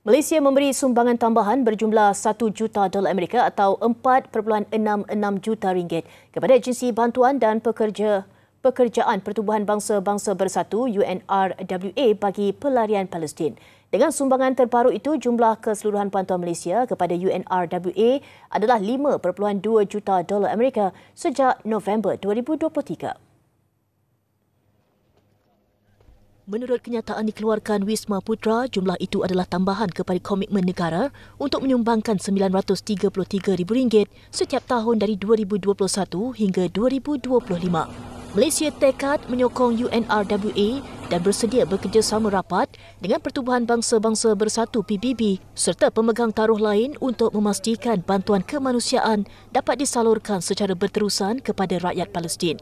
Malaysia memberi sumbangan tambahan berjumlah 1 juta dolar Amerika atau 4.66 juta ringgit kepada agensi bantuan dan pekerja pekerjaan Pertubuhan Bangsa-Bangsa Bersatu UNRWA bagi pelarian Palestin. Dengan sumbangan terbaru itu, jumlah keseluruhan bantuan Malaysia kepada UNRWA adalah 5.2 juta dolar Amerika sejak November 2023. Menurut kenyataan dikeluarkan Wisma Putra, jumlah itu adalah tambahan kepada komitmen negara untuk menyumbangkan RM933,000 setiap tahun dari 2021 hingga 2025. Malaysia tekad menyokong UNRWA dan bersedia bekerjasama rapat dengan Pertubuhan Bangsa-Bangsa Bersatu PBB serta pemegang taruh lain untuk memastikan bantuan kemanusiaan dapat disalurkan secara berterusan kepada rakyat Palestin.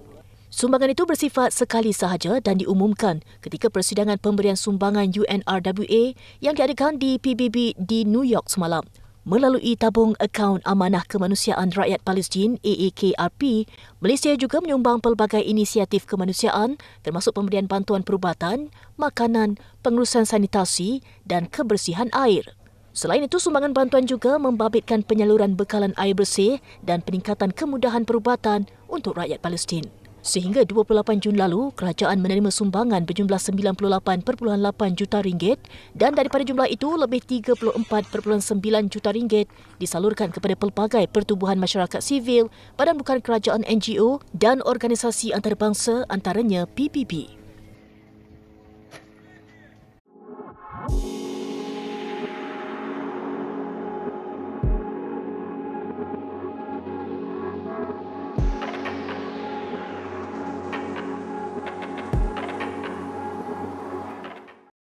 Sumbangan itu bersifat sekali sahaja dan diumumkan ketika persidangan pemberian sumbangan UNRWA yang diadakan di PBB di New York semalam melalui tabung akaun amanah kemanusiaan rakyat Palestin AAKRP, Malaysia juga menyumbang pelbagai inisiatif kemanusiaan termasuk pemberian bantuan perubatan, makanan, pengurusan sanitasi dan kebersihan air. Selain itu, sumbangan bantuan juga membabitkan penyaluran bekalan air bersih dan peningkatan kemudahan perubatan untuk rakyat Palestin. Sehingga 28 Jun lalu, kerajaan menerima sumbangan berjumlah 98.8 juta ringgit dan daripada jumlah itu lebih 34.9 juta ringgit disalurkan kepada pelbagai pertubuhan masyarakat sivil, badan bukan kerajaan NGO dan organisasi antarabangsa antaranya PBB.